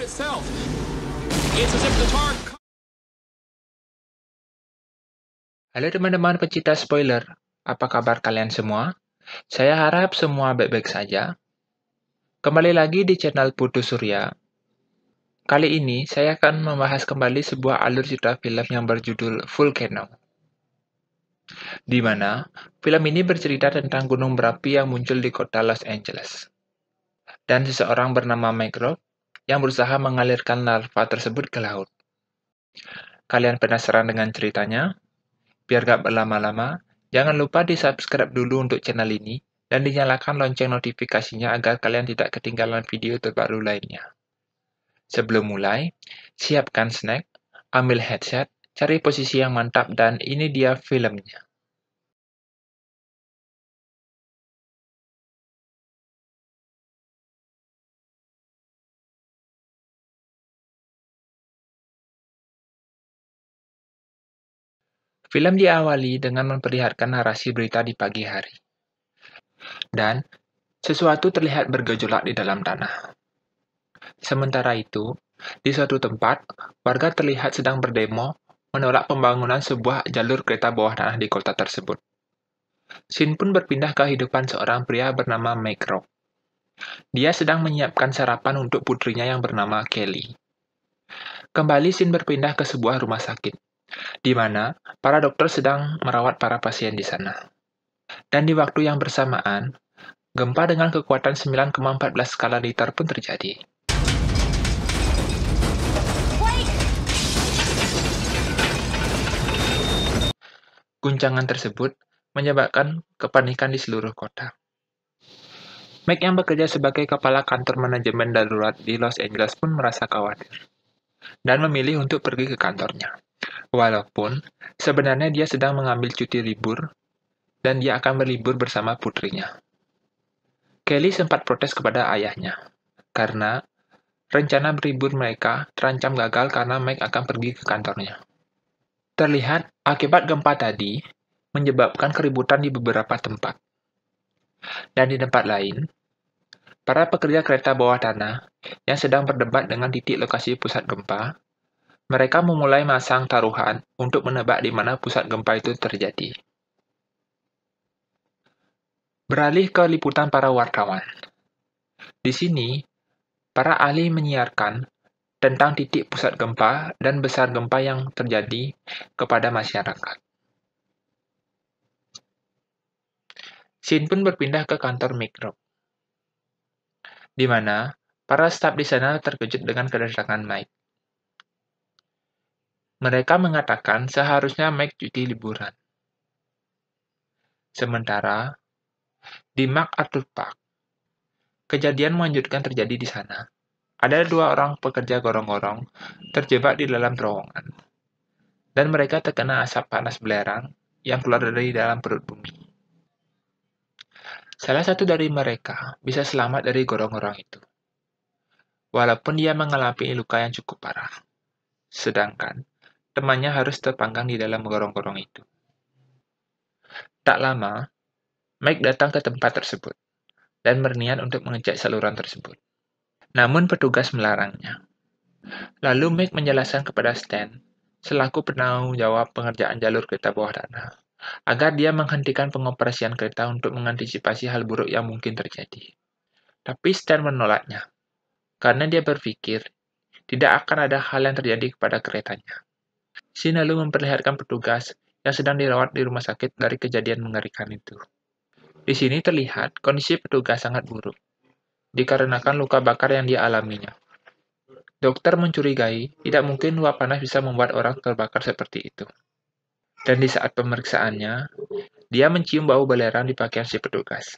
ground itself. It's as if the tar... Halo teman-teman pecinta spoiler, apa kabar kalian semua? Saya harap semua baik-baik saja. Kembali lagi di channel Putu Surya. Kali ini saya akan membahas kembali sebuah alur cerita film yang berjudul Full Volcano di mana film ini bercerita tentang gunung berapi yang muncul di kota Los Angeles. Dan seseorang bernama Mike Rock yang berusaha mengalirkan larva tersebut ke laut. Kalian penasaran dengan ceritanya? Biar gak berlama-lama, jangan lupa di-subscribe dulu untuk channel ini dan dinyalakan lonceng notifikasinya agar kalian tidak ketinggalan video terbaru lainnya. Sebelum mulai, siapkan snack, ambil headset, cari posisi yang mantap dan ini dia filmnya. Film diawali dengan memperlihatkan narasi berita di pagi hari. Dan sesuatu terlihat bergejolak di dalam tanah. Sementara itu, di suatu tempat, warga terlihat sedang berdemo menolak pembangunan sebuah jalur kereta bawah tanah di kota tersebut. Sin pun berpindah ke kehidupan seorang pria bernama Mike Rock. Dia sedang menyiapkan sarapan untuk putrinya yang bernama Kelly. Kembali Sin berpindah ke sebuah rumah sakit di mana para dokter sedang merawat para pasien di sana. Dan di waktu yang bersamaan, gempa dengan kekuatan 9,14 skala liter pun terjadi. Guncangan tersebut menyebabkan kepanikan di seluruh kota. Mike yang bekerja sebagai kepala kantor manajemen darurat di Los Angeles pun merasa khawatir dan memilih untuk pergi ke kantornya. Walaupun, sebenarnya dia sedang mengambil cuti libur, dan dia akan berlibur bersama putrinya. Kelly sempat protes kepada ayahnya, karena rencana berlibur mereka terancam gagal karena Mike akan pergi ke kantornya. Terlihat, akibat gempa tadi, menyebabkan keributan di beberapa tempat. Dan di tempat lain, para pekerja kereta bawah tanah yang sedang berdebat dengan titik lokasi pusat gempa mereka memulai masang taruhan untuk menebak di mana pusat gempa itu terjadi. Beralih ke liputan para wartawan. Di sini, para ahli menyiarkan tentang titik pusat gempa dan besar gempa yang terjadi kepada masyarakat. Sin pun berpindah ke kantor Mikro, di mana para staf di sana terkejut dengan kedatangan Mike. Mereka mengatakan seharusnya Mike cuti liburan. Sementara, di MacArthur Park, kejadian melanjutkan terjadi di sana. Ada dua orang pekerja gorong-gorong terjebak di dalam terowongan. Dan mereka terkena asap panas belerang yang keluar dari dalam perut bumi. Salah satu dari mereka bisa selamat dari gorong-gorong itu. Walaupun dia mengalami luka yang cukup parah. Sedangkan temannya harus terpanggang di dalam gorong-gorong itu. Tak lama, Mike datang ke tempat tersebut dan berniat untuk mengecek saluran tersebut. Namun petugas melarangnya. Lalu Mike menjelaskan kepada Stan, selaku penanggung jawab pengerjaan jalur kereta bawah tanah, agar dia menghentikan pengoperasian kereta untuk mengantisipasi hal buruk yang mungkin terjadi. Tapi Stan menolaknya, karena dia berpikir tidak akan ada hal yang terjadi kepada keretanya. Shin lalu memperlihatkan petugas yang sedang dirawat di rumah sakit dari kejadian mengerikan itu. Di sini terlihat kondisi petugas sangat buruk, dikarenakan luka bakar yang dialaminya. Dokter mencurigai tidak mungkin luap panas bisa membuat orang terbakar seperti itu. Dan di saat pemeriksaannya, dia mencium bau belerang di pakaian si petugas.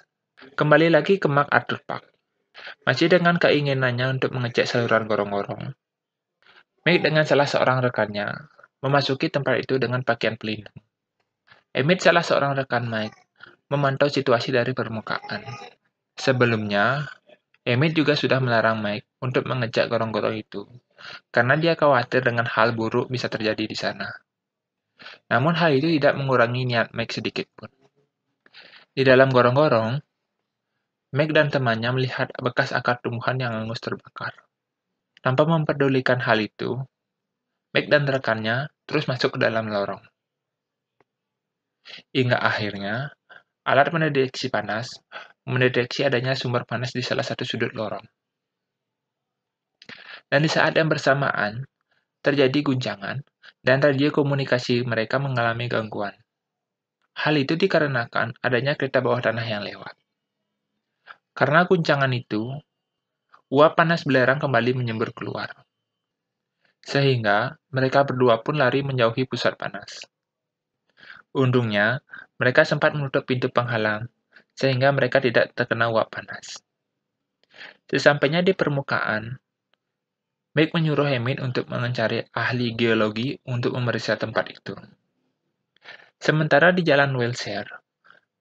Kembali lagi ke Mark Arthur Park. Masih dengan keinginannya untuk mengecek saluran gorong-gorong, Mike dengan salah seorang rekannya memasuki tempat itu dengan pakaian pelindung. Emmett salah seorang rekan Mike, memantau situasi dari permukaan. Sebelumnya, Emmett juga sudah melarang Mike untuk mengejak gorong-gorong itu, karena dia khawatir dengan hal buruk bisa terjadi di sana. Namun hal itu tidak mengurangi niat Mike sedikit pun. Di dalam gorong-gorong, Mike dan temannya melihat bekas akar tumbuhan yang hangus terbakar. Tanpa memperdulikan hal itu, Meg dan rekannya terus masuk ke dalam lorong. Hingga akhirnya, alat mendeteksi panas mendeteksi adanya sumber panas di salah satu sudut lorong. Dan di saat yang bersamaan, terjadi guncangan dan radio komunikasi mereka mengalami gangguan. Hal itu dikarenakan adanya kereta bawah tanah yang lewat. Karena guncangan itu, uap panas belerang kembali menyembur keluar sehingga mereka berdua pun lari menjauhi pusat panas. Untungnya, mereka sempat menutup pintu penghalang, sehingga mereka tidak terkena uap panas. Sesampainya di permukaan, Meg menyuruh Hemid untuk mencari ahli geologi untuk memeriksa tempat itu. Sementara di jalan Wilshire,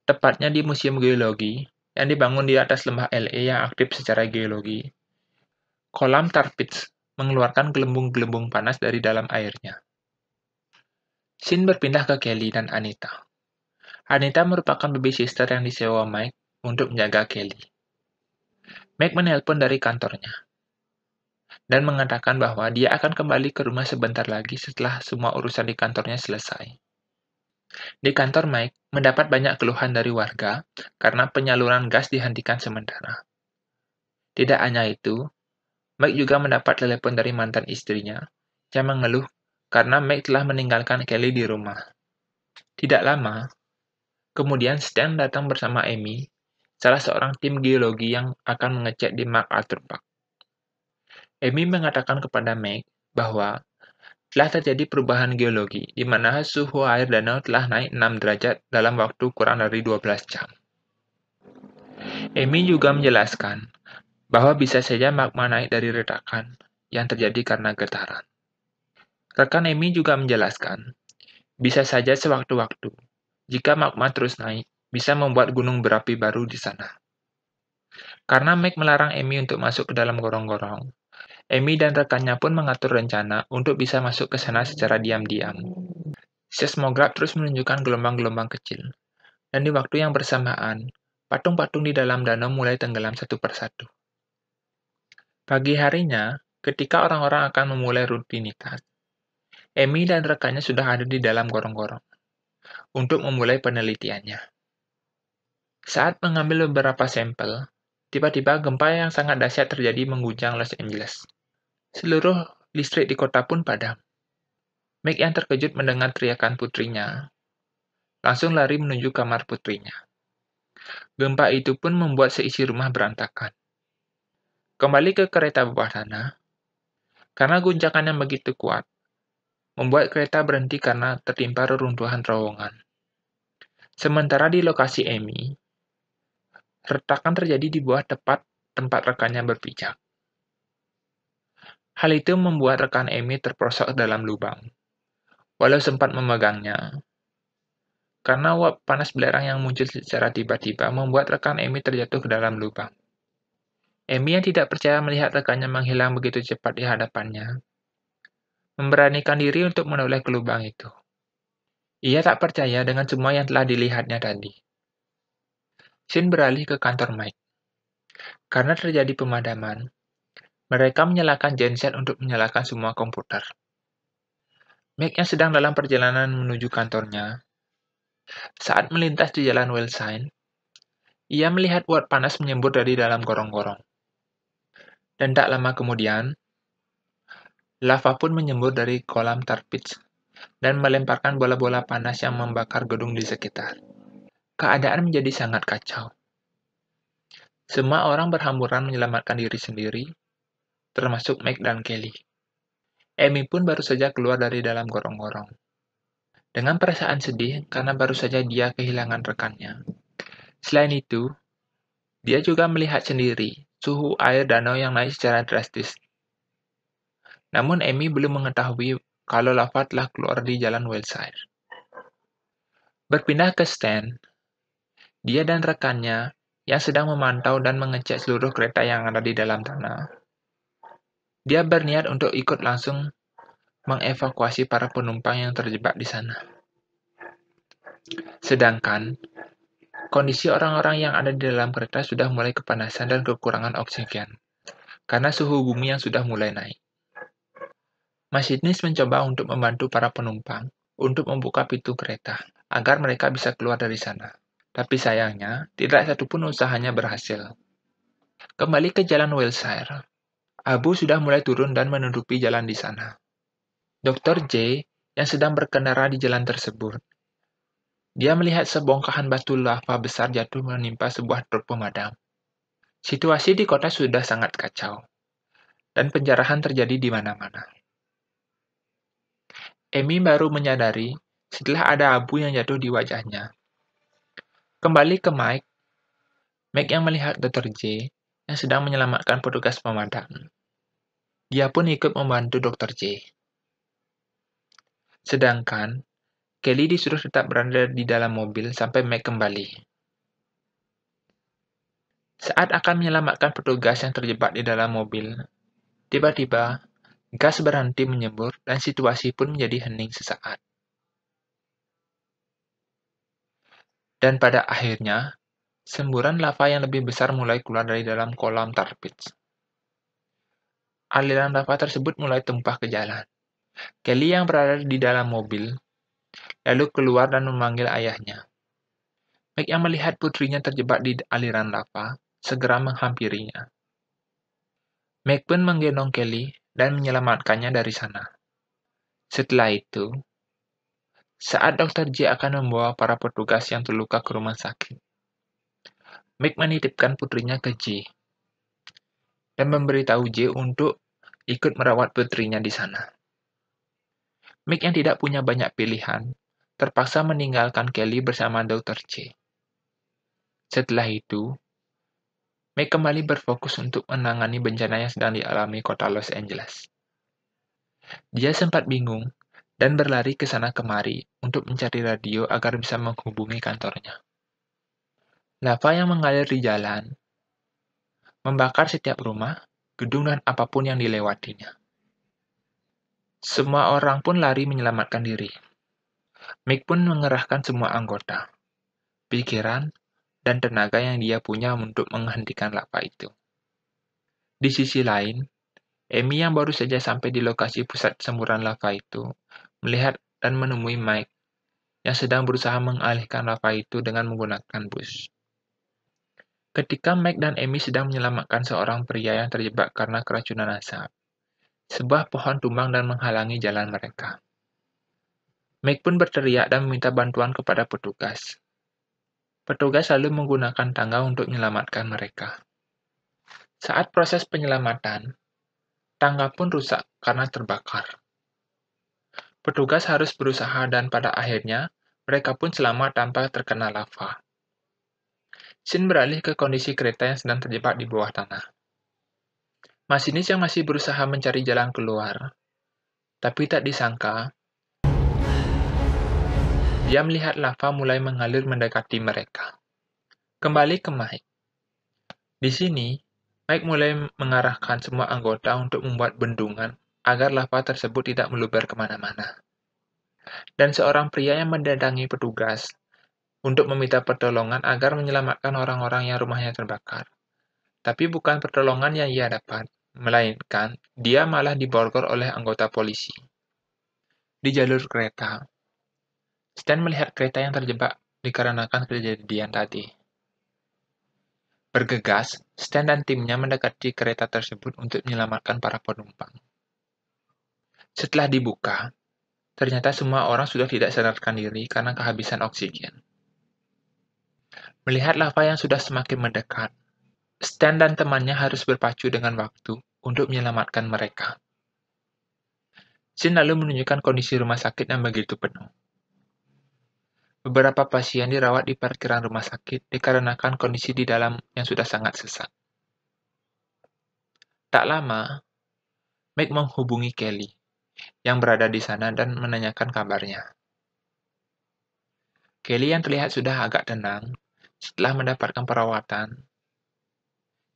tepatnya di Museum Geologi yang dibangun di atas lembah LA yang aktif secara geologi, kolam tarpits mengeluarkan gelembung-gelembung panas dari dalam airnya. Shin berpindah ke Kelly dan Anita. Anita merupakan babysitter yang disewa Mike untuk menjaga Kelly. Mike menelpon dari kantornya dan mengatakan bahwa dia akan kembali ke rumah sebentar lagi setelah semua urusan di kantornya selesai. Di kantor Mike, mendapat banyak keluhan dari warga karena penyaluran gas dihentikan sementara. Tidak hanya itu, Mike juga mendapat telepon dari mantan istrinya. Dia mengeluh karena Mike telah meninggalkan Kelly di rumah. Tidak lama, kemudian Stan datang bersama Amy, salah seorang tim geologi yang akan mengecek di Mark Arthur Park. Amy mengatakan kepada Mike bahwa telah terjadi perubahan geologi, di mana suhu air danau telah naik 6 derajat dalam waktu kurang dari 12 jam. Amy juga menjelaskan bahwa bisa saja magma naik dari retakan yang terjadi karena getaran. Rekan Emi juga menjelaskan, bisa saja sewaktu-waktu, jika magma terus naik, bisa membuat gunung berapi baru di sana. Karena Meg melarang Emi untuk masuk ke dalam gorong-gorong, Emi dan rekannya pun mengatur rencana untuk bisa masuk ke sana secara diam-diam. Seismograf terus menunjukkan gelombang-gelombang kecil, dan di waktu yang bersamaan, patung-patung di dalam danau mulai tenggelam satu persatu. Pagi harinya, ketika orang-orang akan memulai rutinitas, Emmy dan rekannya sudah ada di dalam gorong-gorong untuk memulai penelitiannya. Saat mengambil beberapa sampel, tiba-tiba gempa yang sangat dahsyat terjadi mengguncang Los Angeles. Seluruh listrik di kota pun padam. Meg yang terkejut mendengar teriakan putrinya, langsung lari menuju kamar putrinya. Gempa itu pun membuat seisi rumah berantakan kembali ke kereta bawah tanah, karena guncangan yang begitu kuat, membuat kereta berhenti karena tertimpa reruntuhan terowongan. Sementara di lokasi Emi, retakan terjadi di bawah tepat tempat rekannya berpijak. Hal itu membuat rekan Emi terprosok dalam lubang, walau sempat memegangnya. Karena uap panas belerang yang muncul secara tiba-tiba membuat rekan Emi terjatuh ke dalam lubang. Emi yang tidak percaya melihat rekannya menghilang begitu cepat di hadapannya, memberanikan diri untuk menoleh ke lubang itu. Ia tak percaya dengan semua yang telah dilihatnya tadi. Shin beralih ke kantor Mike. Karena terjadi pemadaman, mereka menyalakan genset untuk menyalakan semua komputer. Mike yang sedang dalam perjalanan menuju kantornya, saat melintas di jalan Wellsign, ia melihat uap panas menyembur dari dalam gorong-gorong. Dan tak lama kemudian, lava pun menyembur dari kolam tarpits dan melemparkan bola-bola panas yang membakar gedung di sekitar. Keadaan menjadi sangat kacau. Semua orang berhamburan menyelamatkan diri sendiri, termasuk Meg dan Kelly. Amy pun baru saja keluar dari dalam gorong-gorong. Dengan perasaan sedih karena baru saja dia kehilangan rekannya. Selain itu, dia juga melihat sendiri suhu air danau yang naik secara drastis. Namun Amy belum mengetahui kalau lava telah keluar di jalan Wilshire. Berpindah ke Stan, dia dan rekannya yang sedang memantau dan mengecek seluruh kereta yang ada di dalam tanah. Dia berniat untuk ikut langsung mengevakuasi para penumpang yang terjebak di sana. Sedangkan Kondisi orang-orang yang ada di dalam kereta sudah mulai kepanasan dan kekurangan oksigen, karena suhu bumi yang sudah mulai naik. Masinis mencoba untuk membantu para penumpang untuk membuka pintu kereta, agar mereka bisa keluar dari sana. Tapi sayangnya, tidak satupun usahanya berhasil. Kembali ke jalan Wilshire, abu sudah mulai turun dan menutupi jalan di sana. Dr. J yang sedang berkendara di jalan tersebut dia melihat sebongkahan batu lava besar jatuh menimpa sebuah truk pemadam. Situasi di kota sudah sangat kacau, dan penjarahan terjadi di mana-mana. Emi baru menyadari setelah ada abu yang jatuh di wajahnya. Kembali ke Mike, Mike yang melihat Dr. J yang sedang menyelamatkan petugas pemadam. Dia pun ikut membantu Dr. J. Sedangkan Kelly disuruh tetap berada di dalam mobil sampai Mike kembali. Saat akan menyelamatkan petugas yang terjebak di dalam mobil, tiba-tiba gas berhenti menyembur dan situasi pun menjadi hening sesaat. Dan pada akhirnya, semburan lava yang lebih besar mulai keluar dari dalam kolam tar Aliran lava tersebut mulai tumpah ke jalan. Kelly yang berada di dalam mobil lalu keluar dan memanggil ayahnya. Meg yang melihat putrinya terjebak di aliran lava, segera menghampirinya. Meg pun menggendong Kelly dan menyelamatkannya dari sana. Setelah itu, saat dokter J akan membawa para petugas yang terluka ke rumah sakit, Meg menitipkan putrinya ke J dan memberitahu J untuk ikut merawat putrinya di sana. Mick yang tidak punya banyak pilihan, terpaksa meninggalkan Kelly bersama Dr. C. Setelah itu, Mick kembali berfokus untuk menangani bencana yang sedang dialami kota Los Angeles. Dia sempat bingung dan berlari ke sana kemari untuk mencari radio agar bisa menghubungi kantornya. Lava yang mengalir di jalan membakar setiap rumah, gedung, dan apapun yang dilewatinya. Semua orang pun lari menyelamatkan diri. Mick pun mengerahkan semua anggota, pikiran, dan tenaga yang dia punya untuk menghentikan laka itu. Di sisi lain, Amy yang baru saja sampai di lokasi pusat semburan lava itu, melihat dan menemui Mike yang sedang berusaha mengalihkan lava itu dengan menggunakan bus. Ketika Mike dan Amy sedang menyelamatkan seorang pria yang terjebak karena keracunan asap, sebuah pohon tumbang dan menghalangi jalan mereka. Meg pun berteriak dan meminta bantuan kepada petugas. Petugas lalu menggunakan tangga untuk menyelamatkan mereka. Saat proses penyelamatan, tangga pun rusak karena terbakar. Petugas harus berusaha dan pada akhirnya mereka pun selamat tanpa terkena lava. Sin beralih ke kondisi kereta yang sedang terjebak di bawah tanah. Masinis yang masih berusaha mencari jalan keluar, tapi tak disangka, dia melihat lava mulai mengalir mendekati mereka. Kembali ke Mike. Di sini, Mike mulai mengarahkan semua anggota untuk membuat bendungan agar lava tersebut tidak meluber kemana-mana. Dan seorang pria yang mendatangi petugas untuk meminta pertolongan agar menyelamatkan orang-orang yang rumahnya terbakar. Tapi bukan pertolongan yang ia dapat, melainkan dia malah diborgol oleh anggota polisi. Di jalur kereta, Stan melihat kereta yang terjebak dikarenakan kejadian tadi. Bergegas, Stan dan timnya mendekati kereta tersebut untuk menyelamatkan para penumpang. Setelah dibuka, ternyata semua orang sudah tidak sadarkan diri karena kehabisan oksigen. Melihat lava yang sudah semakin mendekat, Stan dan temannya harus berpacu dengan waktu untuk menyelamatkan mereka. Jin lalu menunjukkan kondisi rumah sakit yang begitu penuh. Beberapa pasien dirawat di parkiran rumah sakit dikarenakan kondisi di dalam yang sudah sangat sesak. Tak lama, Meg menghubungi Kelly yang berada di sana dan menanyakan kabarnya. Kelly yang terlihat sudah agak tenang setelah mendapatkan perawatan,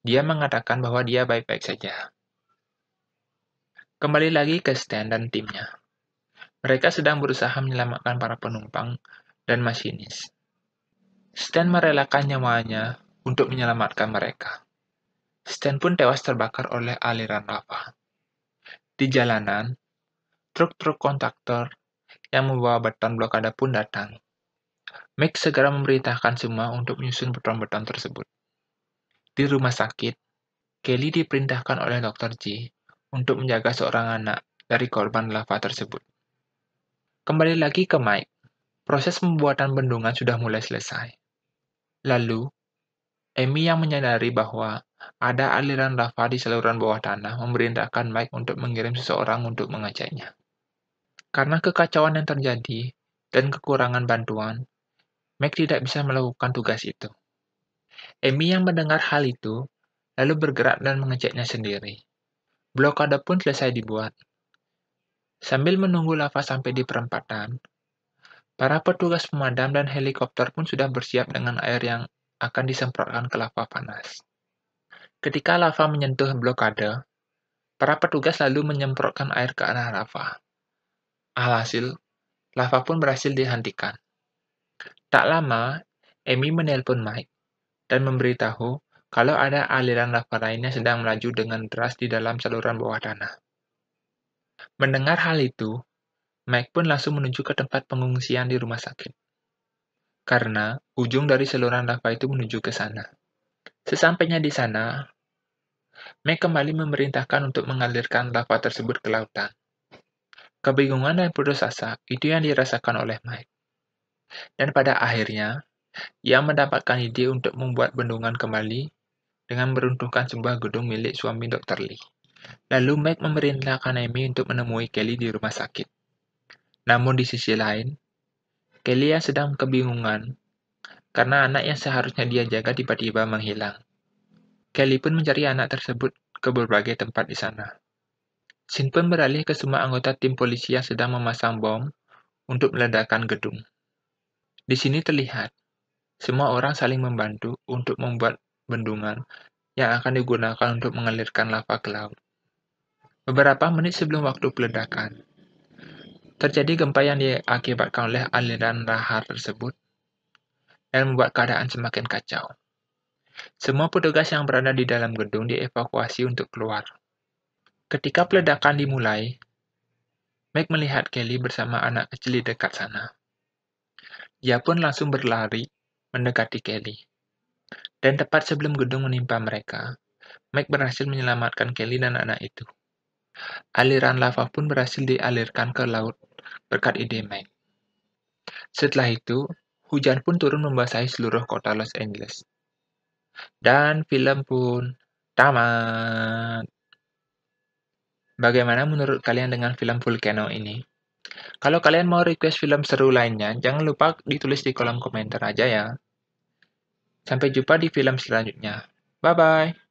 dia mengatakan bahwa dia baik-baik saja. Kembali lagi ke Stan dan timnya. Mereka sedang berusaha menyelamatkan para penumpang dan masinis. Stan merelakan nyawanya untuk menyelamatkan mereka. Stan pun tewas terbakar oleh aliran lava. Di jalanan, truk-truk kontraktor yang membawa beton blokade pun datang. Mick segera memerintahkan semua untuk menyusun beton-beton tersebut. Di rumah sakit, Kelly diperintahkan oleh Dr. J untuk menjaga seorang anak dari korban lava tersebut. Kembali lagi ke Mike, proses pembuatan bendungan sudah mulai selesai. Lalu, Amy yang menyadari bahwa ada aliran lava di saluran bawah tanah memerintahkan Mike untuk mengirim seseorang untuk mengajaknya. Karena kekacauan yang terjadi dan kekurangan bantuan, Mike tidak bisa melakukan tugas itu. Emi yang mendengar hal itu lalu bergerak dan mengeceknya sendiri. Blokade pun selesai dibuat. Sambil menunggu lava sampai di perempatan, para petugas pemadam dan helikopter pun sudah bersiap dengan air yang akan disemprotkan ke lava panas. Ketika lava menyentuh blokade, para petugas lalu menyemprotkan air ke arah lava. Alhasil, lava pun berhasil dihentikan. Tak lama, Emi menelpon Mike dan memberitahu kalau ada aliran lava lainnya sedang melaju dengan deras di dalam saluran bawah tanah. Mendengar hal itu, Mike pun langsung menuju ke tempat pengungsian di rumah sakit. Karena ujung dari saluran lava itu menuju ke sana. Sesampainya di sana, Mike kembali memerintahkan untuk mengalirkan lava tersebut ke lautan. Kebingungan dan putus asa itu yang dirasakan oleh Mike. Dan pada akhirnya, ia mendapatkan ide untuk membuat bendungan kembali dengan meruntuhkan sebuah gedung milik suami Dr. Lee. Lalu Meg memerintahkan Amy untuk menemui Kelly di rumah sakit. Namun di sisi lain, Kelly yang sedang kebingungan karena anak yang seharusnya dia jaga tiba-tiba menghilang. Kelly pun mencari anak tersebut ke berbagai tempat di sana. Sin pun beralih ke semua anggota tim polisi yang sedang memasang bom untuk meledakkan gedung. Di sini terlihat semua orang saling membantu untuk membuat bendungan yang akan digunakan untuk mengalirkan lava ke laut. Beberapa menit sebelum waktu peledakan, terjadi gempa yang diakibatkan oleh aliran rahar tersebut dan membuat keadaan semakin kacau. Semua petugas yang berada di dalam gedung dievakuasi untuk keluar. Ketika peledakan dimulai, Meg melihat Kelly bersama anak kecil di dekat sana. Dia pun langsung berlari mendekati Kelly. Dan tepat sebelum gedung menimpa mereka, Mike berhasil menyelamatkan Kelly dan anak itu. Aliran lava pun berhasil dialirkan ke laut berkat ide Mike. Setelah itu, hujan pun turun membasahi seluruh kota Los Angeles. Dan film pun tamat. Bagaimana menurut kalian dengan film Volcano ini? Kalau kalian mau request film seru lainnya, jangan lupa ditulis di kolom komentar aja ya. Sampai jumpa di film selanjutnya. Bye bye.